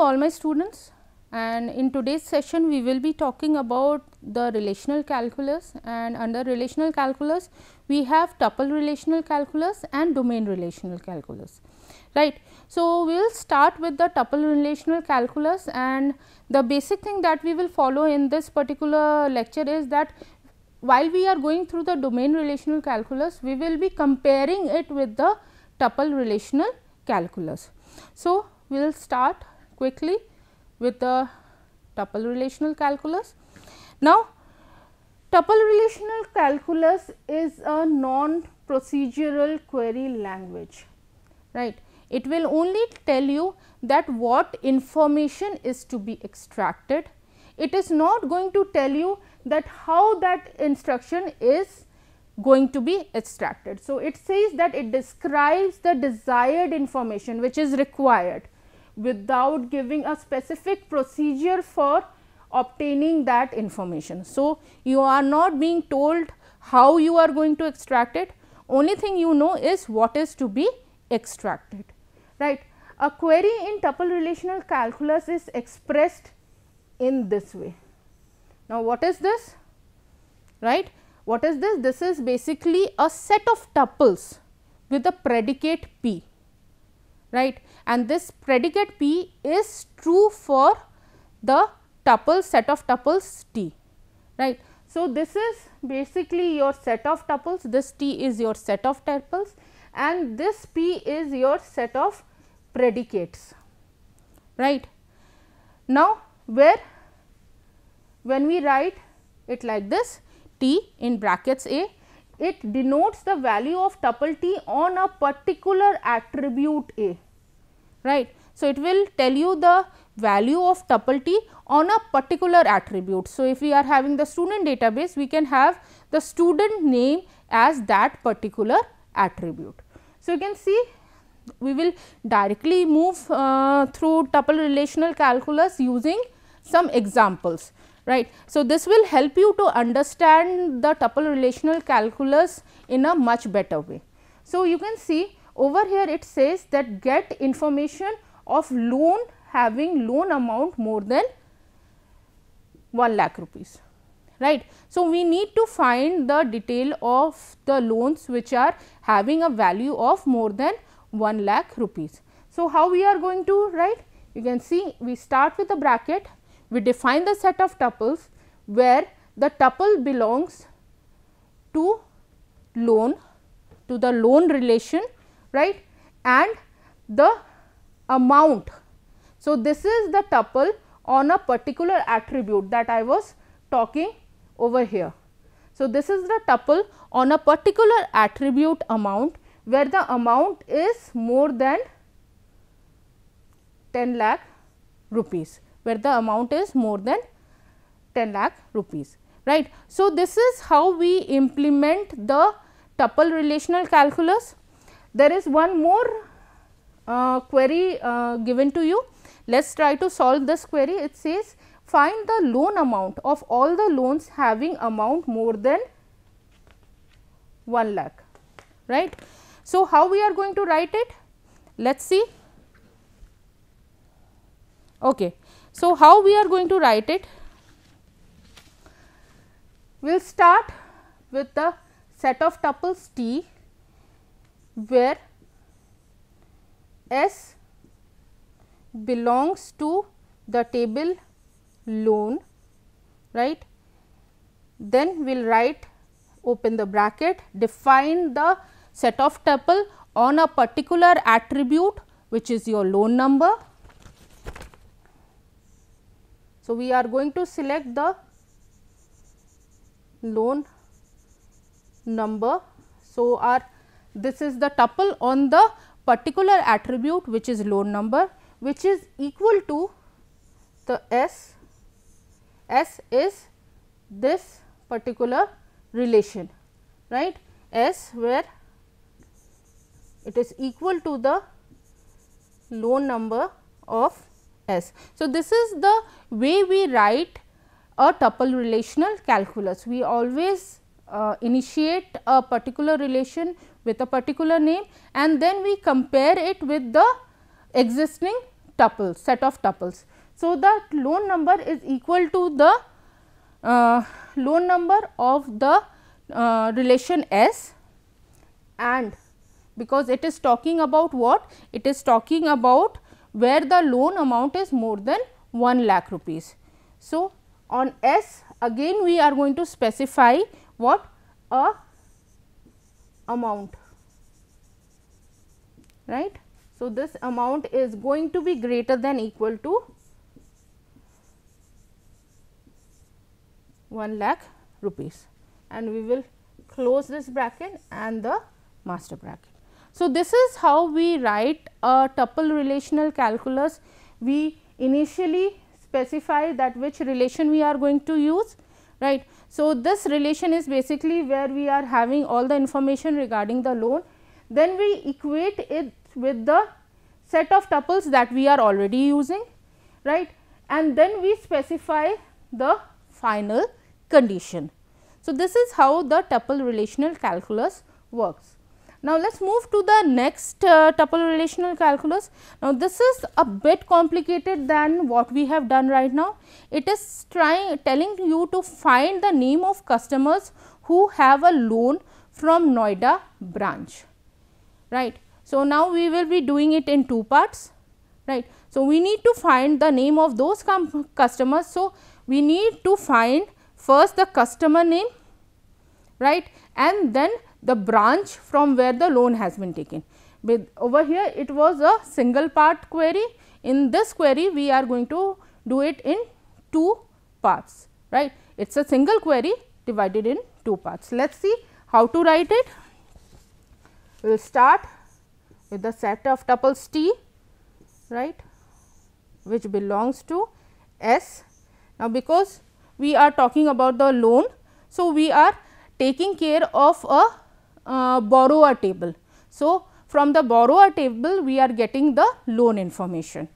all my students and in today's session we will be talking about the relational calculus and under relational calculus we have tuple relational calculus and domain relational calculus right so we will start with the tuple relational calculus and the basic thing that we will follow in this particular lecture is that while we are going through the domain relational calculus we will be comparing it with the tuple relational calculus so we will start quickly with the tuple relational calculus. Now, tuple relational calculus is a non procedural query language, right. It will only tell you that what information is to be extracted. It is not going to tell you that how that instruction is going to be extracted. So, it says that it describes the desired information which is required without giving a specific procedure for obtaining that information. So, you are not being told how you are going to extract it, only thing you know is what is to be extracted, right. A query in tuple relational calculus is expressed in this way. Now, what is this? Right. What is this? This is basically a set of tuples with a predicate p right and this predicate p is true for the tuple set of tuples t right. So, this is basically your set of tuples this t is your set of tuples and this p is your set of predicates right. Now, where when we write it like this t in brackets a it denotes the value of tuple t on a particular attribute A, right. So, it will tell you the value of tuple t on a particular attribute. So, if we are having the student database, we can have the student name as that particular attribute. So, you can see we will directly move uh, through tuple relational calculus using some examples right. So, this will help you to understand the tuple relational calculus in a much better way. So, you can see over here it says that get information of loan having loan amount more than 1 lakh rupees right. So, we need to find the detail of the loans which are having a value of more than 1 lakh rupees. So, how we are going to write? You can see we start with a bracket we define the set of tuples where the tuple belongs to loan to the loan relation right and the amount. So, this is the tuple on a particular attribute that I was talking over here. So, this is the tuple on a particular attribute amount where the amount is more than 10 lakh rupees where the amount is more than 10 lakh rupees right. So, this is how we implement the tuple relational calculus. There is one more uh, query uh, given to you. Let us try to solve this query. It says find the loan amount of all the loans having amount more than 1 lakh right. So, how we are going to write it? Let us see. Okay. So, how we are going to write it? We will start with the set of tuples t where s belongs to the table loan right then we will write open the bracket define the set of tuple on a particular attribute which is your loan number so, we are going to select the loan number. So, our this is the tuple on the particular attribute which is loan number which is equal to the S. S is this particular relation right S where it is equal to the loan number of S. So, this is the way we write a tuple relational calculus. We always uh, initiate a particular relation with a particular name and then we compare it with the existing tuple set of tuples. So, the loan number is equal to the uh, loan number of the uh, relation S and because it is talking about what? It is talking about where the loan amount is more than 1 lakh rupees. So, on S again we are going to specify what a amount right. So, this amount is going to be greater than equal to 1 lakh rupees and we will close this bracket and the master bracket. So, this is how we write a tuple relational calculus. We initially specify that which relation we are going to use right. So, this relation is basically where we are having all the information regarding the loan. Then we equate it with the set of tuples that we are already using right and then we specify the final condition. So, this is how the tuple relational calculus works. Now, let us move to the next uh, tuple relational calculus. Now, this is a bit complicated than what we have done right now. It is trying telling you to find the name of customers who have a loan from Noida branch, right. So, now we will be doing it in two parts, right. So, we need to find the name of those customers. So, we need to find first the customer name, right, and then the branch from where the loan has been taken. With over here it was a single part query, in this query we are going to do it in two parts, right. It is a single query divided in two parts. Let us see how to write it. We will start with the set of tuples t, right, which belongs to S. Now, because we are talking about the loan, so we are taking care of a uh, borrower table. So, from the borrower table we are getting the loan information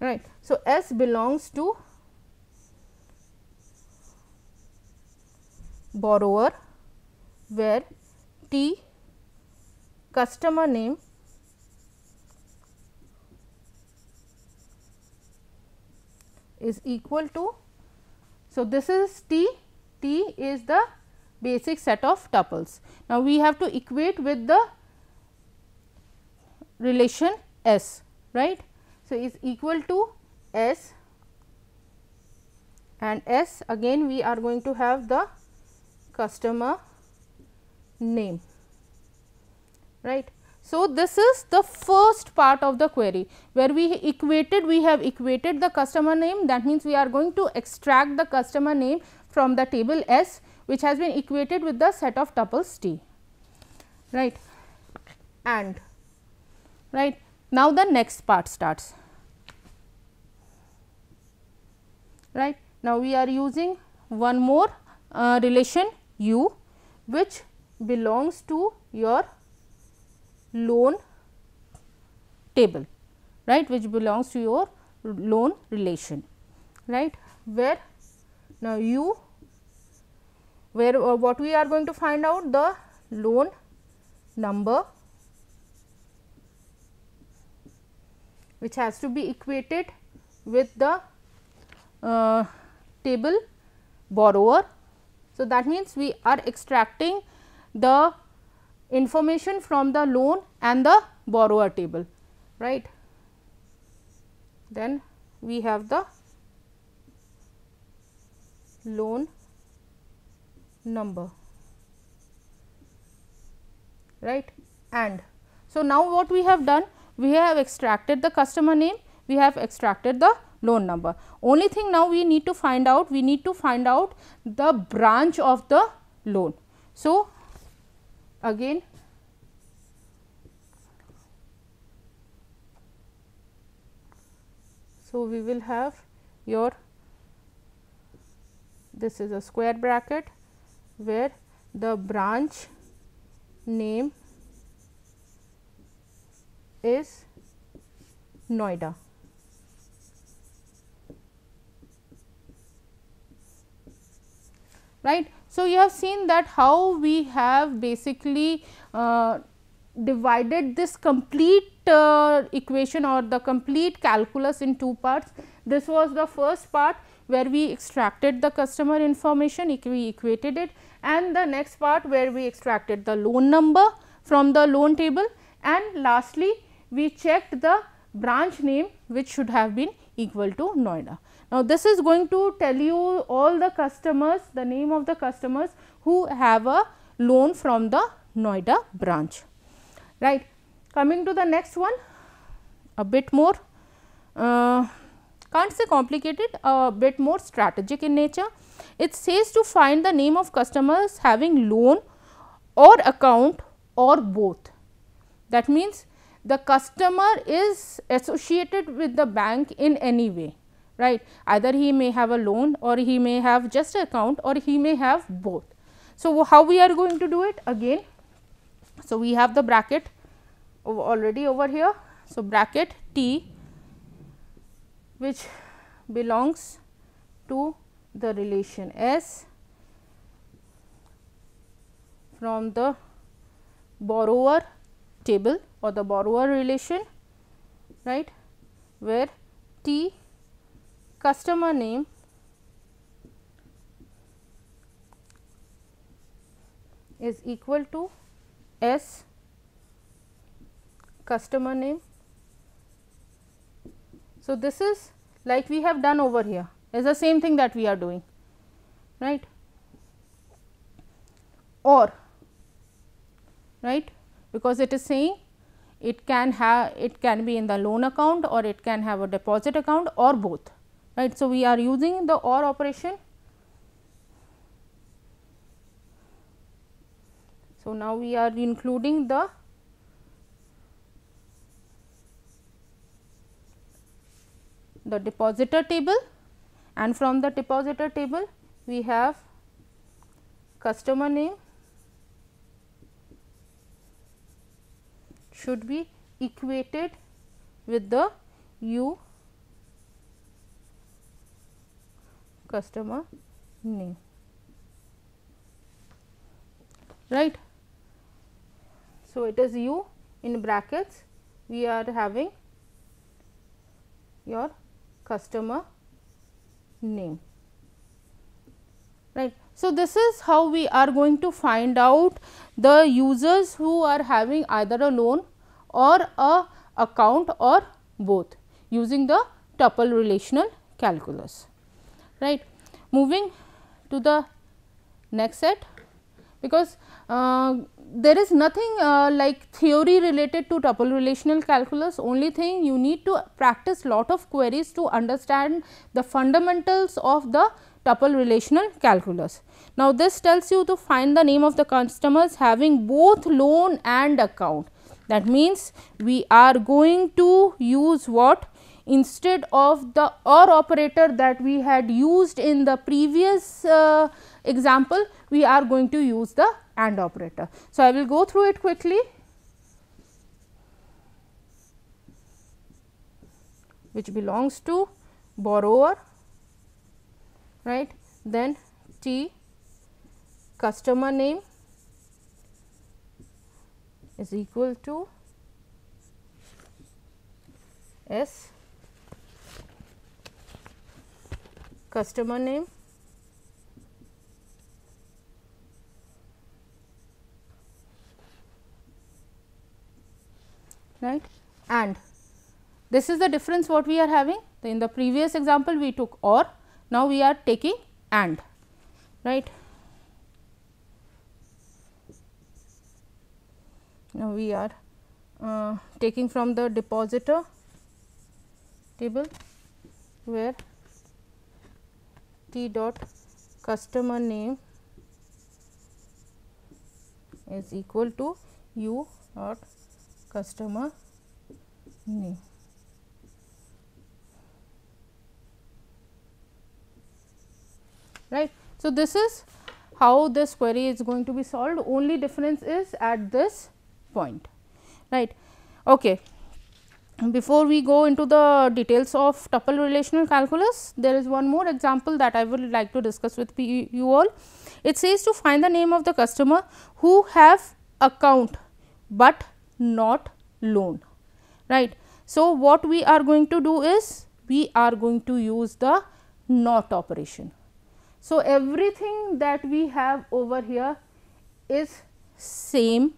right. So, S belongs to borrower where T customer name is equal to. So, this is T, T is the basic set of tuples. Now, we have to equate with the relation S right. So, is equal to S and S again we are going to have the customer name right. So, this is the first part of the query where we equated we have equated the customer name that means, we are going to extract the customer name from the table S which has been equated with the set of tuples t right and right now the next part starts right now we are using one more uh, relation u which belongs to your loan table right which belongs to your loan relation right where now u where uh, what we are going to find out the loan number which has to be equated with the uh, table borrower. So, that means we are extracting the information from the loan and the borrower table right. Then we have the loan number right and so now what we have done we have extracted the customer name we have extracted the loan number only thing now we need to find out we need to find out the branch of the loan so again so we will have your this is a square bracket where the branch name is Noida. Right. So, you have seen that how we have basically uh, divided this complete uh, equation or the complete calculus in two parts. This was the first part where we extracted the customer information, we equated it and the next part where we extracted the loan number from the loan table and lastly, we checked the branch name which should have been equal to Noida. Now, this is going to tell you all the customers, the name of the customers who have a loan from the Noida branch, right. Coming to the next one, a bit more uh, can't say complicated, a uh, bit more strategic in nature. It says to find the name of customers having loan or account or both. That means, the customer is associated with the bank in any way, right. Either he may have a loan or he may have just account or he may have both. So, how we are going to do it again? So, we have the bracket already over here. So, bracket T which belongs to the relation S from the borrower table or the borrower relation right where T customer name is equal to S customer name so, this is like we have done over here is the same thing that we are doing right or right because it is saying it can have it can be in the loan account or it can have a deposit account or both right. So, we are using the or operation. So, now we are including the the depositor table and from the depositor table we have customer name should be equated with the u customer name right. So, it is u in brackets we are having your customer name right. So, this is how we are going to find out the users who are having either a loan or a account or both using the tuple relational calculus right. Moving to the next set because uh, there is nothing uh, like theory related to tuple relational calculus only thing you need to practice lot of queries to understand the fundamentals of the tuple relational calculus. Now, this tells you to find the name of the customers having both loan and account that means we are going to use what instead of the or operator that we had used in the previous uh, example we are going to use the AND operator. So, I will go through it quickly. which belongs to borrower right then t customer name is equal to s customer name right and this is the difference what we are having in the previous example we took or now we are taking and right now we are uh, taking from the depositor table where t dot customer name is equal to u dot customer name. Right. So, this is how this query is going to be solved only difference is at this point. Right. Okay. Before we go into the details of tuple relational calculus, there is one more example that I would like to discuss with you all. It says to find the name of the customer who have account but not loan right. So, what we are going to do is we are going to use the not operation. So, everything that we have over here is same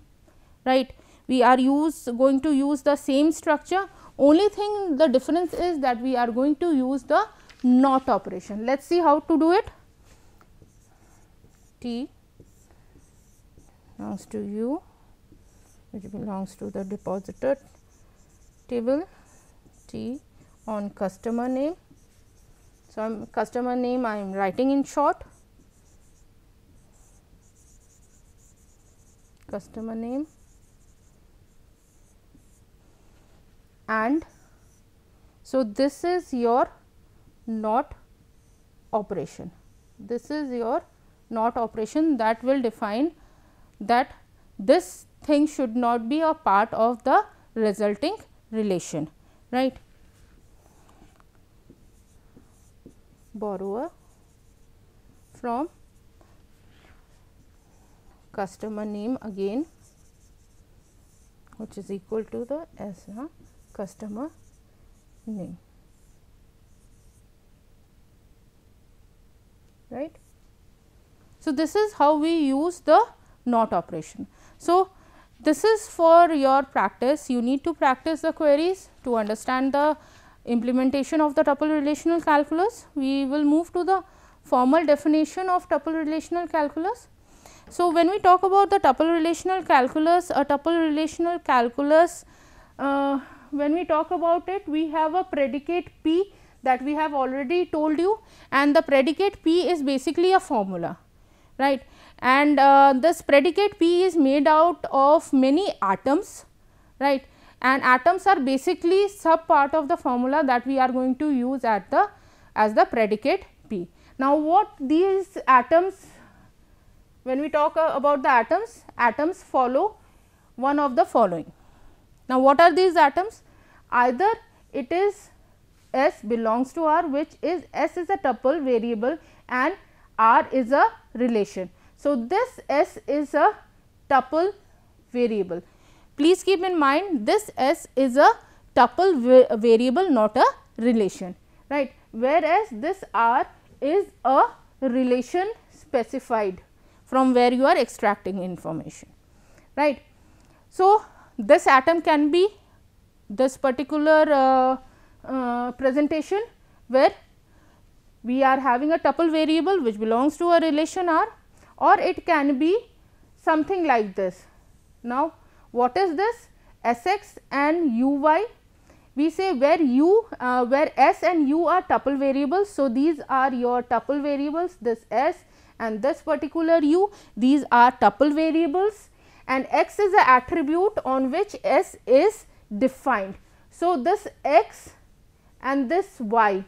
right. We are use going to use the same structure only thing the difference is that we are going to use the not operation. Let us see how to do it T belongs to U which belongs to the depositor table T on customer name. So, I am customer name I am writing in short customer name and so this is your not operation this is your not operation that will define that this things should not be a part of the resulting relation right borrower from customer name again which is equal to the as uh, customer name right so this is how we use the not operation so this is for your practice, you need to practice the queries to understand the implementation of the tuple relational calculus. We will move to the formal definition of tuple relational calculus. So, when we talk about the tuple relational calculus, a tuple relational calculus, uh, when we talk about it, we have a predicate P that we have already told you and the predicate P is basically a formula, right and uh, this predicate p is made out of many atoms right and atoms are basically sub part of the formula that we are going to use at the as the predicate p. Now, what these atoms when we talk uh, about the atoms, atoms follow one of the following. Now, what are these atoms? Either it is S belongs to R which is S is a tuple variable and R is a relation. So, this S is a tuple variable. Please keep in mind this S is a tuple va variable not a relation right whereas this R is a relation specified from where you are extracting information right. So, this atom can be this particular uh, uh, presentation where we are having a tuple variable which belongs to a relation R or it can be something like this. Now, what is this S x and u y? We say where u, uh, where s and u are tuple variables. So, these are your tuple variables this s and this particular u, these are tuple variables and x is the attribute on which s is defined. So, this x and this y,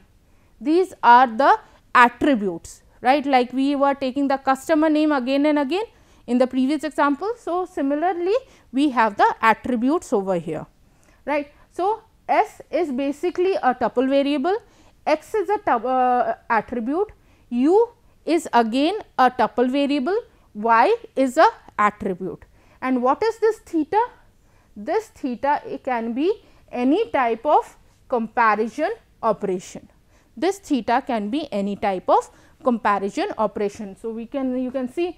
these are the attributes right like we were taking the customer name again and again in the previous example. So, similarly we have the attributes over here right. So, S is basically a tuple variable, X is a uh, attribute, U is again a tuple variable, Y is a attribute. And what is this theta? This theta it can be any type of comparison operation. This theta can be any type of comparison operation. So, we can you can see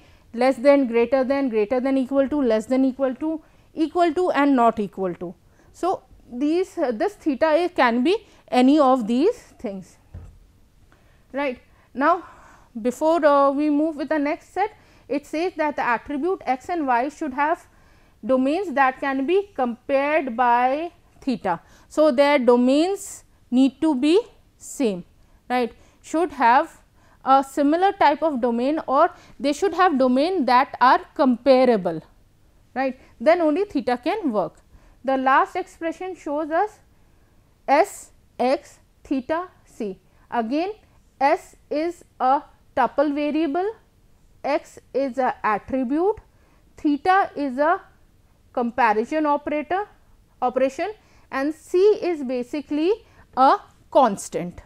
less than greater than greater than equal to less than equal to equal to and not equal to. So, these uh, this theta a can be any of these things right. Now, before uh, we move with the next set it says that the attribute x and y should have domains that can be compared by theta. So, their domains need to be same right should have a similar type of domain or they should have domain that are comparable right then only theta can work. The last expression shows us S x theta c again S is a tuple variable x is a attribute theta is a comparison operator operation and c is basically a constant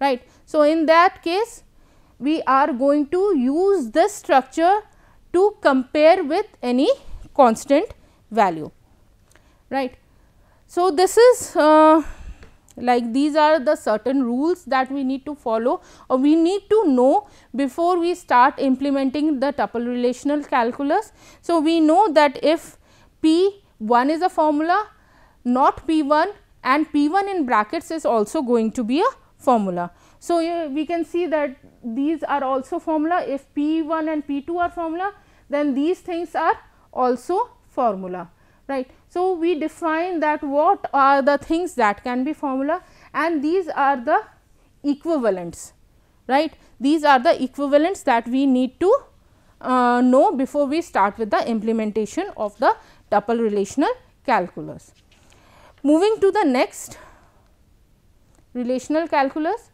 right. So, in that case we are going to use this structure to compare with any constant value right. So, this is uh, like these are the certain rules that we need to follow or we need to know before we start implementing the tuple relational calculus. So, we know that if P 1 is a formula not P 1 and P 1 in brackets is also going to be a formula. So, uh, we can see that these are also formula if P 1 and P 2 are formula then these things are also formula right. So, we define that what are the things that can be formula and these are the equivalents right. These are the equivalents that we need to uh, know before we start with the implementation of the tuple relational calculus. Moving to the next relational calculus,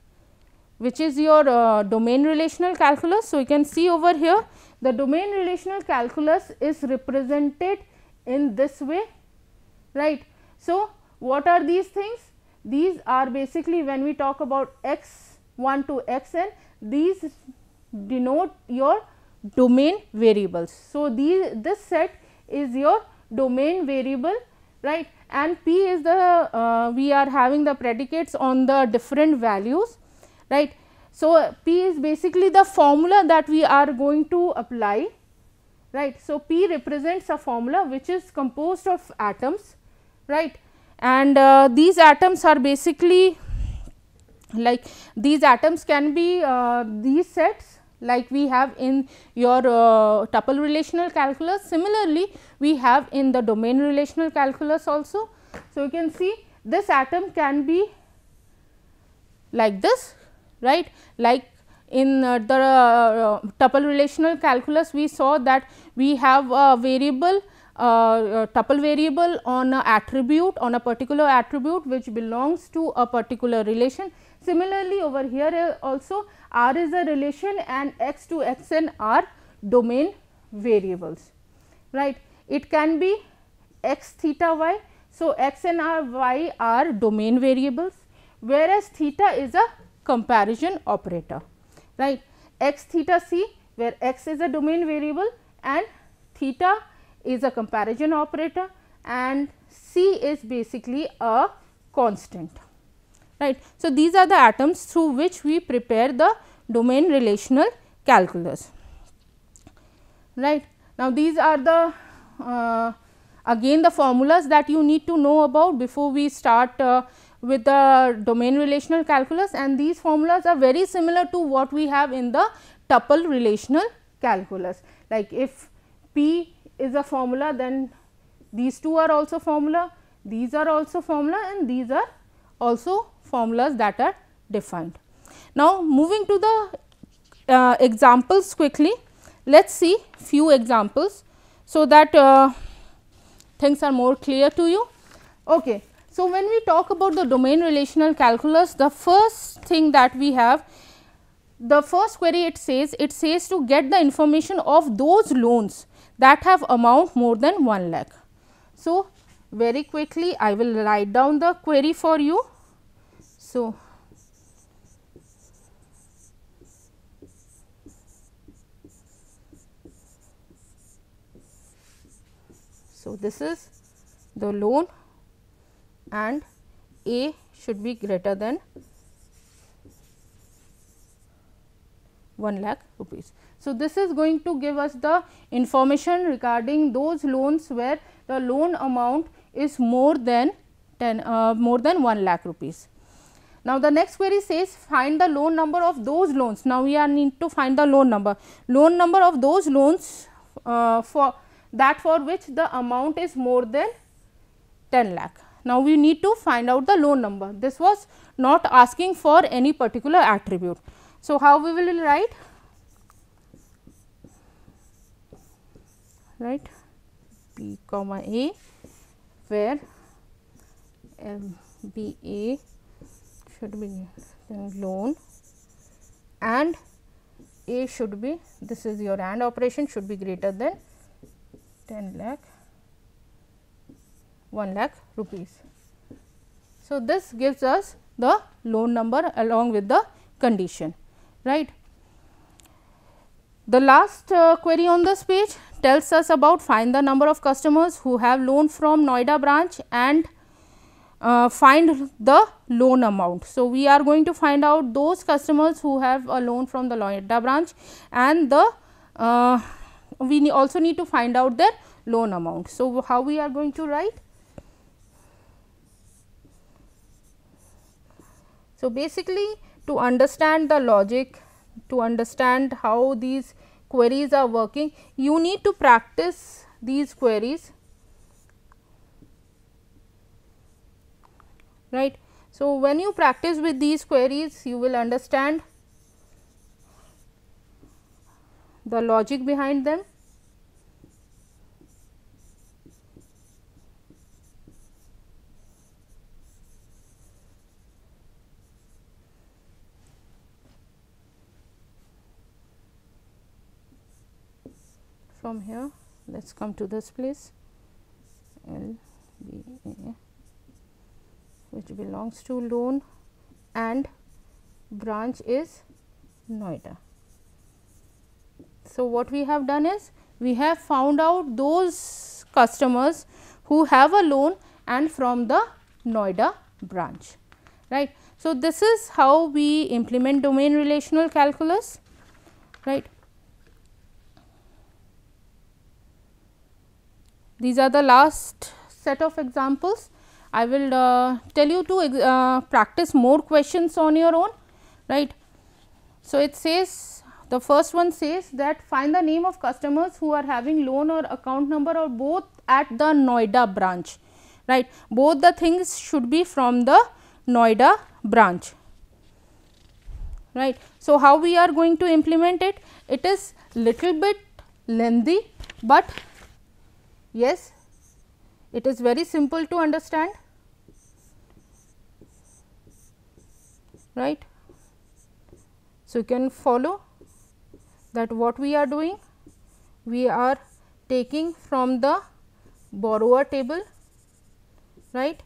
which is your uh, domain relational calculus. So, you can see over here the domain relational calculus is represented in this way right. So, what are these things? These are basically when we talk about x 1 to x n these denote your domain variables. So, these this set is your domain variable right and p is the uh, we are having the predicates on the different values right. So, P is basically the formula that we are going to apply right. So, P represents a formula which is composed of atoms right and uh, these atoms are basically like these atoms can be uh, these sets like we have in your uh, tuple relational calculus. Similarly, we have in the domain relational calculus also. So, you can see this atom can be like this right. Like in uh, the uh, tuple relational calculus we saw that we have a variable uh, uh tuple variable on attribute on a particular attribute which belongs to a particular relation. Similarly, over here uh, also r is a relation and x to xn are domain variables right. It can be x theta y. So, x and r y are domain variables whereas theta is a comparison operator right x theta c where x is a domain variable and theta is a comparison operator and c is basically a constant right. So, these are the atoms through which we prepare the domain relational calculus right. Now, these are the uh, again the formulas that you need to know about before we start uh, with the domain relational calculus and these formulas are very similar to what we have in the tuple relational calculus. Like if P is a formula then these two are also formula, these are also formula and these are also formulas that are defined. Now, moving to the uh, examples quickly, let us see few examples so that uh, things are more clear to you. Okay. So, when we talk about the domain relational calculus, the first thing that we have, the first query it says, it says to get the information of those loans that have amount more than 1 lakh. So, very quickly I will write down the query for you. So, so this is the loan and A should be greater than 1 lakh rupees. So, this is going to give us the information regarding those loans where the loan amount is more than 10 uh, more than 1 lakh rupees. Now, the next query says find the loan number of those loans. Now, we are need to find the loan number. Loan number of those loans uh, for that for which the amount is more than 10 lakh. Now, we need to find out the loan number. This was not asking for any particular attribute. So, how we will write? Right P comma A where M B A should be then loan and A should be this is your and operation should be greater than 10 lakh 1 lakh rupees. So, this gives us the loan number along with the condition right. The last uh, query on this page tells us about find the number of customers who have loan from Noida branch and uh, find the loan amount. So, we are going to find out those customers who have a loan from the Noida branch and the uh, we also need to find out their loan amount. So, how we are going to write So, basically to understand the logic, to understand how these queries are working, you need to practice these queries, right. So, when you practice with these queries, you will understand the logic behind them from here let us come to this place L B A which belongs to loan and branch is Noida. So, what we have done is we have found out those customers who have a loan and from the Noida branch right. So, this is how we implement domain relational calculus right. These are the last set of examples. I will uh, tell you to uh, practice more questions on your own, right. So, it says the first one says that find the name of customers who are having loan or account number or both at the Noida branch, right. Both the things should be from the Noida branch, right. So, how we are going to implement it? It is little bit lengthy, but Yes, it is very simple to understand, right. So, you can follow that what we are doing? We are taking from the borrower table, right.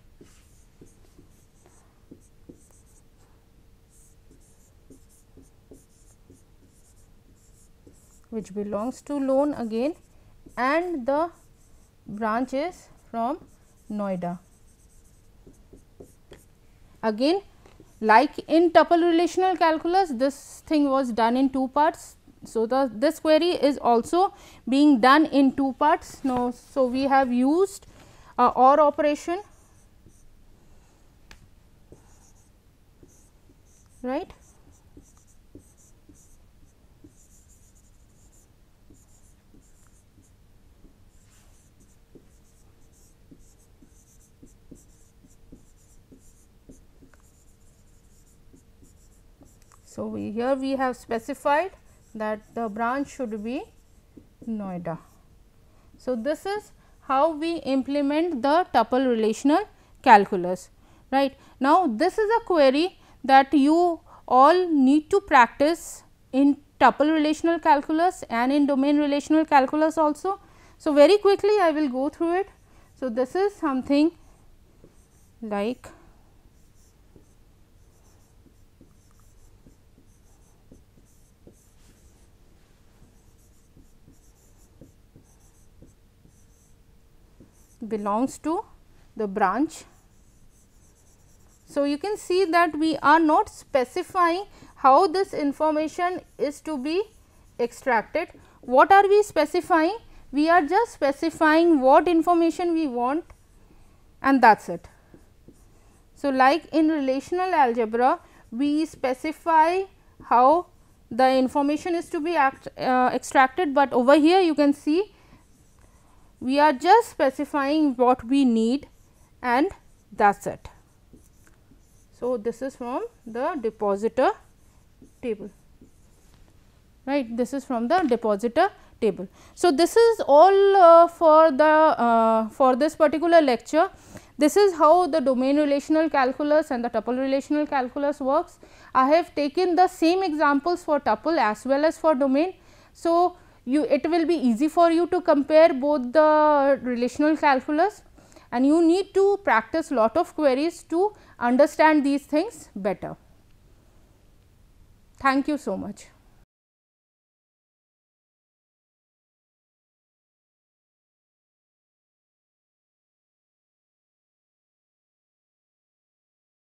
which belongs to loan again and the Branches from Noida. Again like in tuple relational calculus this thing was done in two parts. So, the this query is also being done in two parts. Now, so we have used uh, OR operation right So, we here we have specified that the branch should be Noida. So, this is how we implement the tuple relational calculus right. Now, this is a query that you all need to practice in tuple relational calculus and in domain relational calculus also. So, very quickly I will go through it. So, this is something like belongs to the branch. So, you can see that we are not specifying how this information is to be extracted. What are we specifying? We are just specifying what information we want and that is it. So, like in relational algebra, we specify how the information is to be act, uh, extracted, but over here you can see we are just specifying what we need and that is it. So, this is from the depositor table, right. This is from the depositor table. So, this is all uh, for the uh, for this particular lecture. This is how the domain relational calculus and the tuple relational calculus works. I have taken the same examples for tuple as well as for domain. So, you it will be easy for you to compare both the relational calculus and you need to practice lot of queries to understand these things better. Thank you so much.